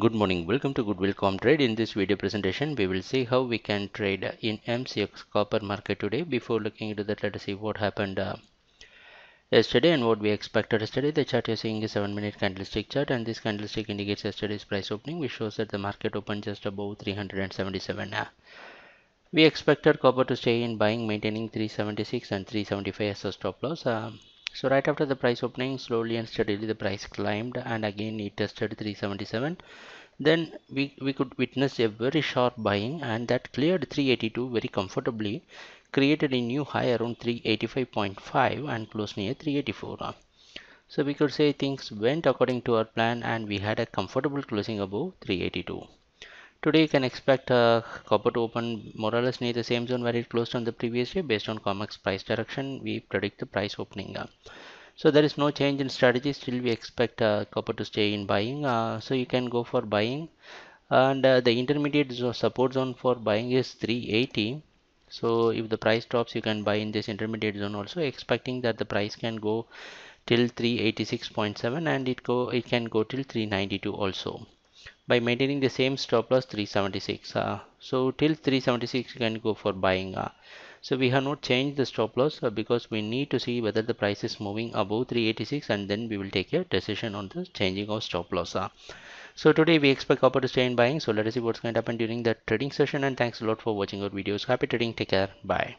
good morning welcome to goodwillcom trade in this video presentation we will see how we can trade in mcx copper market today before looking into that let us see what happened uh, yesterday and what we expected yesterday the chart you're seeing is 7 minute candlestick chart and this candlestick indicates yesterday's price opening which shows that the market opened just above 377 uh. we expected copper to stay in buying maintaining 376 and 375 as a stop loss uh, so right after the price opening slowly and steadily the price climbed and again it tested 377 then we, we could witness a very sharp buying and that cleared 382 very comfortably created a new high around 385.5 and closed near 384 so we could say things went according to our plan and we had a comfortable closing above 382 Today you can expect uh, copper to open more or less near the same zone where it closed on the previous day based on COMEX price direction. We predict the price opening. Uh, so there is no change in strategy. Still we expect uh, copper to stay in buying. Uh, so you can go for buying and uh, the intermediate support zone for buying is 380. So if the price drops you can buy in this intermediate zone also expecting that the price can go till 386.7 and it go it can go till 392 also by maintaining the same stop loss 376 uh, so till 376 you can go for buying uh, so we have not changed the stop loss uh, because we need to see whether the price is moving above 386 and then we will take a decision on the changing of stop loss uh. so today we expect copper to stay in buying so let us see what's going to happen during the trading session and thanks a lot for watching our videos happy trading take care bye